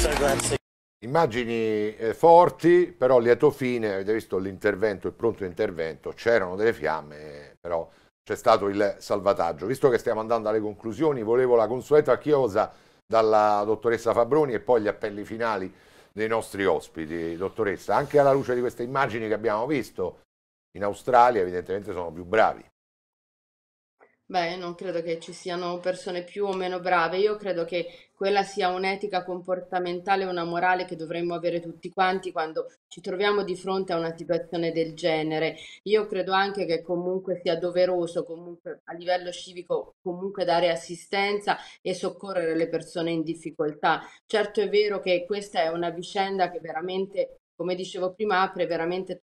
Speaker 1: Duck your head. Immagini eh, forti, però lieto fine, avete visto l'intervento, il pronto intervento, c'erano delle fiamme, però c'è stato il salvataggio. Visto che stiamo andando alle conclusioni, volevo la consueta chiosa dalla dottoressa Fabroni e poi gli appelli finali dei nostri ospiti, dottoressa, anche alla luce di queste immagini che abbiamo visto in Australia, evidentemente sono più bravi.
Speaker 5: Beh, non credo che ci siano persone più o meno brave. Io credo che quella sia un'etica comportamentale, una morale che dovremmo avere tutti quanti quando ci troviamo di fronte a una situazione del genere. Io credo anche che comunque sia doveroso, comunque a livello civico, comunque dare assistenza e soccorrere le persone in difficoltà. Certo è vero che questa è una vicenda che veramente, come dicevo prima, apre veramente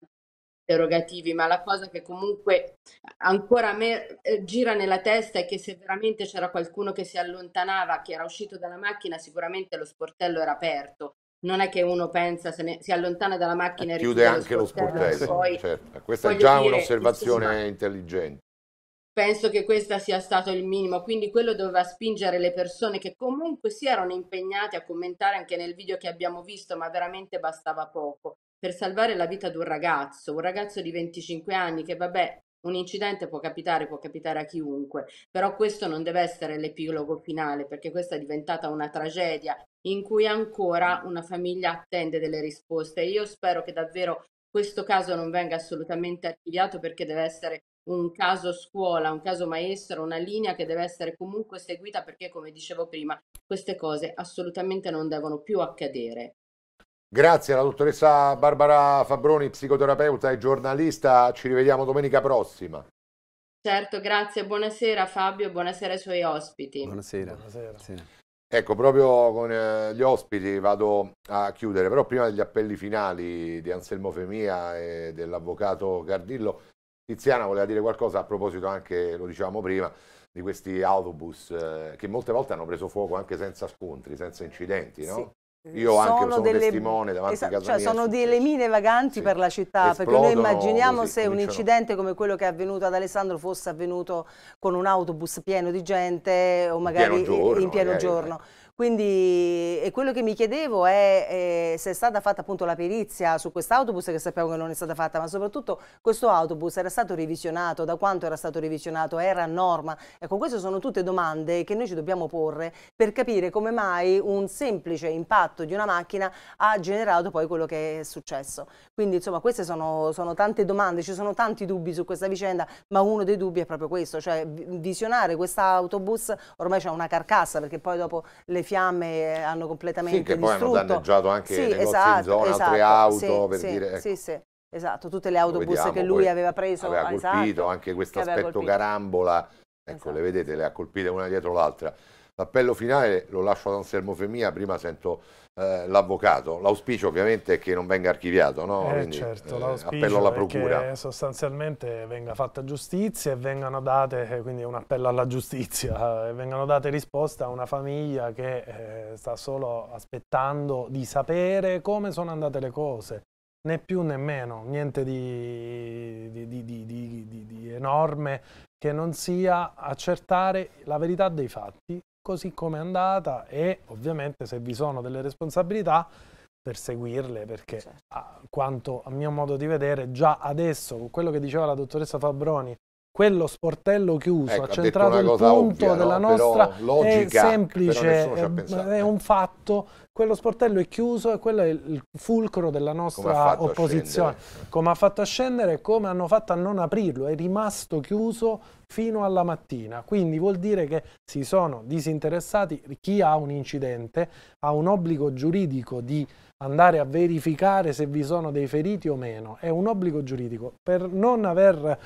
Speaker 5: interrogativi, ma la cosa che comunque ancora me eh, gira nella testa è che se veramente c'era qualcuno che si allontanava, che era uscito dalla macchina, sicuramente lo sportello era aperto. Non è che uno pensa, se ne, si allontana dalla macchina e chiude anche lo sportello. Lo sportello poi, certo. Questa è già dire, un'osservazione insomma,
Speaker 1: intelligente.
Speaker 5: Penso che questo sia stato il minimo, quindi quello doveva spingere le persone che comunque si erano impegnate a commentare anche nel video che abbiamo visto, ma veramente bastava poco per salvare la vita di un ragazzo, un ragazzo di 25 anni che vabbè, un incidente può capitare, può capitare a chiunque, però questo non deve essere l'epilogo finale perché questa è diventata una tragedia in cui ancora una famiglia attende delle risposte. Io spero che davvero questo caso non venga assolutamente archiviato perché deve essere un caso scuola, un caso maestro, una linea che deve essere comunque seguita perché, come dicevo prima, queste cose assolutamente non devono più accadere.
Speaker 1: Grazie alla dottoressa Barbara Fabroni, psicoterapeuta e giornalista. Ci rivediamo domenica prossima.
Speaker 5: Certo, grazie. Buonasera Fabio, buonasera ai suoi ospiti.
Speaker 1: Buonasera. buonasera. Ecco, proprio con eh, gli ospiti vado a chiudere, però prima degli appelli finali di Anselmo Femia e dell'avvocato Gardillo, Tiziana voleva dire qualcosa a proposito anche, lo dicevamo prima, di questi autobus eh, che molte volte hanno preso fuoco anche senza scontri, senza incidenti, no? Sì. Eh, Io sono anche sono delle, testimone davanti a casa cioè Sono
Speaker 4: delle mine vaganti sì. per la città, Esplodono perché noi immaginiamo così, se un incidente come quello che è avvenuto ad Alessandro fosse avvenuto con un autobus pieno di gente o magari in pieno giorno. In pieno magari, giorno. Eh. Quindi quello che mi chiedevo è eh, se è stata fatta appunto la perizia su quest'autobus che sappiamo che non è stata fatta, ma soprattutto questo autobus era stato revisionato, da quanto era stato revisionato, era a norma? Ecco, queste sono tutte domande che noi ci dobbiamo porre per capire come mai un semplice impatto di una macchina ha generato poi quello che è successo. Quindi insomma queste sono, sono tante domande, ci sono tanti dubbi su questa vicenda, ma uno dei dubbi è proprio questo, cioè visionare quest'autobus, ormai c'è una carcassa perché poi dopo le fiamme eh, hanno completamente distrutto. Sì, che poi hanno danneggiato anche sì, esatto, in zona, esatto, altre auto, sì, per sì, dire... Ecco. Sì, sì. Esatto, tutte le autobus vediamo, che lui aveva preso. Aveva colpito esatto,
Speaker 1: anche questo aspetto carambola. Ecco, esatto. le vedete, le ha colpite una dietro l'altra. L'appello finale lo lascio ad Anselmo Femia, prima sento eh, l'avvocato. L'auspicio ovviamente è che non venga archiviato, no? Eh, Quindi, certo, eh, appello alla procura.
Speaker 3: Che sostanzialmente venga fatta giustizia e vengano date, eh, quindi un appello alla giustizia, e eh, vengano date risposte a una famiglia che sta solo aspettando di sapere come sono andate le cose. Né più né meno, niente di, di, di, di enorme che non sia accertare la verità dei fatti così come è andata e ovviamente se vi sono delle responsabilità perseguirle perché certo. a, quanto a mio modo di vedere già adesso con quello che diceva la dottoressa Fabroni quello sportello chiuso ecco, ha centrato il punto ovvia, della no? nostra però, logica, è semplice, è, è, un fatto, quello sportello è chiuso e quello è il fulcro della nostra come opposizione. Come ha fatto a scendere e come hanno fatto a non aprirlo, è rimasto chiuso fino alla mattina, quindi vuol dire che si sono disinteressati, chi ha un incidente ha un obbligo giuridico di andare a verificare se vi sono dei feriti o meno, è un obbligo giuridico per non aver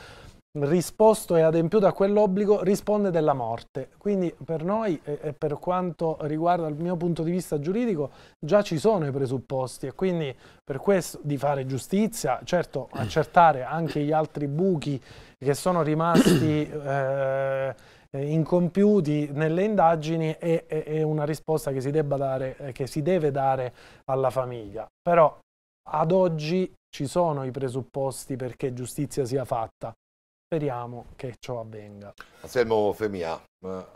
Speaker 3: risposto e adempiuto a quell'obbligo risponde della morte. Quindi per noi e per quanto riguarda il mio punto di vista giuridico già ci sono i presupposti e quindi per questo di fare giustizia, certo accertare anche gli altri buchi che sono rimasti eh, eh incompiuti nelle indagini è, è una risposta che si, dare, eh, che si deve dare alla famiglia. Però ad oggi ci sono i presupposti perché giustizia sia fatta. Speriamo che ciò avvenga.
Speaker 1: Anselmo Femia,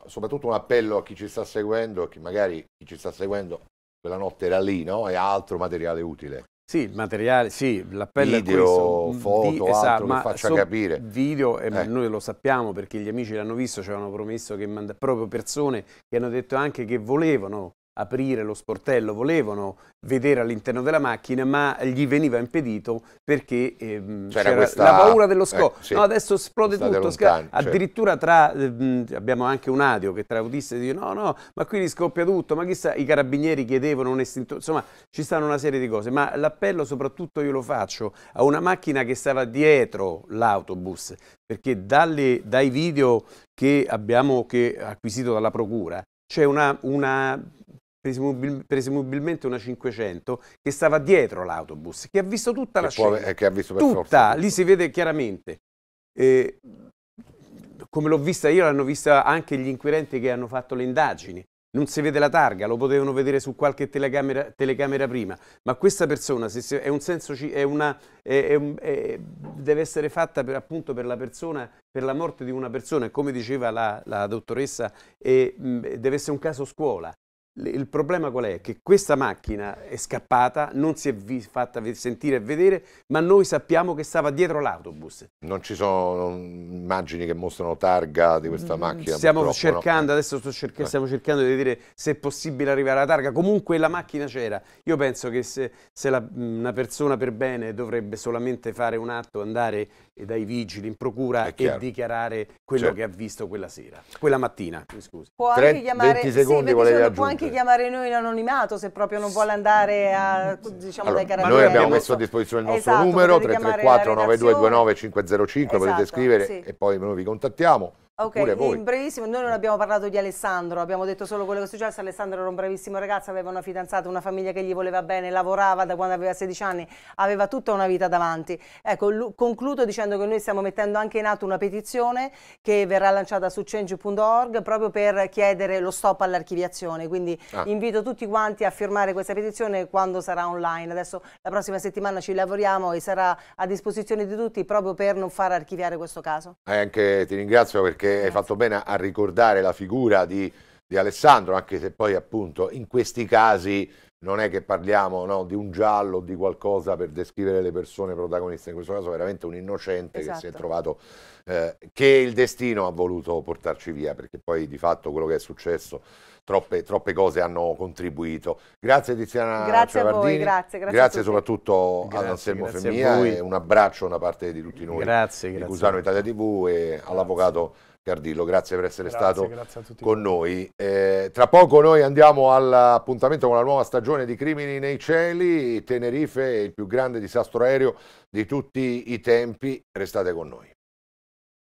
Speaker 1: soprattutto un appello a chi ci sta seguendo, che magari chi ci sta seguendo quella notte era lì,
Speaker 2: no? E altro materiale utile. Sì, il materiale, sì, l'appello video, è questo. foto, Vi, esatto, altro ma che faccia so, capire. Video, eh, eh. noi lo sappiamo perché gli amici l'hanno visto, ci avevano promesso che manda, proprio persone che hanno detto anche che volevano aprire lo sportello, volevano vedere all'interno della macchina, ma gli veniva impedito perché ehm, cioè, c'era, questa... la paura dello scoppio. Ecco, eh, sì. no, adesso esplode tutto. Lontani, certo. addirittura cioè. tra, ehm, abbiamo anche un audio che tra autisti dice no, no, ma qui scoppia tutto, ma chissà, i carabinieri chiedevano un estintore, insomma ci stanno una serie di cose, ma l'appello soprattutto io lo faccio a una macchina che stava dietro l'autobus, perché dalle, dai video che abbiamo che acquisito dalla procura c'è una, una presumibil presumibilmente una 500, che stava dietro l'autobus, che ha visto tutta che la può, scena. Che ha visto per tutta, forza. lì si vede chiaramente. Eh, come l'ho vista io, l'hanno vista anche gli inquirenti che hanno fatto le indagini. Non si vede la targa, lo potevano vedere su qualche telecamera, telecamera prima, ma questa persona se, è un senso, è una, è, è, deve essere fatta per, appunto per la, persona, per la morte di una persona, come diceva la, la dottoressa, deve essere un caso scuola, il problema qual è? Che questa macchina è scappata, non si è fatta sentire e vedere, ma noi sappiamo che stava dietro l'autobus.
Speaker 1: Non ci sono immagini che mostrano targa di questa mm-hmm. macchina? Stiamo cercando,
Speaker 2: no. Eh. adesso cerc eh. stiamo cercando di vedere se è possibile arrivare alla targa. Comunque la macchina c'era. Io penso che se, se la, mm, una persona per bene dovrebbe solamente fare un atto, andare eh, dai vigili in procura e dichiarare quello certo. che ha visto quella sera, quella mattina. Scusi.
Speaker 1: Può anche chiamare, 20 secondi sì, volevi aggiungere anche
Speaker 4: chiamare noi in anonimato se proprio non vuole andare a, diciamo, allora, dai carabinieri. Noi abbiamo messo a
Speaker 1: disposizione il nostro esatto, numero 334 9229 505, esatto, potete scrivere sì. e poi noi vi contattiamo.
Speaker 4: Ok, mm, brevissimo, noi non eh. abbiamo parlato di Alessandro, abbiamo detto solo quello che è successo, Alessandro era un bravissimo ragazzo, aveva una fidanzata, una famiglia che gli voleva bene, lavorava da quando aveva 16 anni, aveva tutta una vita davanti. Ecco, concludo dicendo che noi stiamo mettendo anche in atto una petizione che verrà lanciata su change.org proprio per chiedere lo stop all'archiviazione, quindi ah. invito tutti quanti a firmare questa petizione quando sarà online. Adesso la prossima settimana ci lavoriamo e sarà a disposizione di tutti proprio per non far archiviare questo caso.
Speaker 1: Eh, anche, ti ringrazio perché perché Grazie. hai fatto bene a ricordare la figura di, di, Alessandro, anche se poi appunto in questi casi non è che parliamo no, di un giallo o di qualcosa per descrivere le persone protagoniste, in questo caso veramente un innocente esatto. che si è esatto. trovato, eh, che il destino ha voluto portarci via, perché poi di fatto quello che è successo Troppe, troppe, cose hanno contribuito. Grazie Tiziana Grazie a voi, grazie, grazie, grazie soprattutto grazie, ad Anselmo Femmia un abbraccio da parte di tutti noi grazie, di Cusano Italia TV e all'avvocato Cardillo, grazie per essere grazie, stato con voi. noi. Eh, tra poco noi andiamo all'appuntamento con la nuova stagione di Crimini nei cieli, Tenerife, il più grande disastro aereo di tutti i tempi, restate con noi.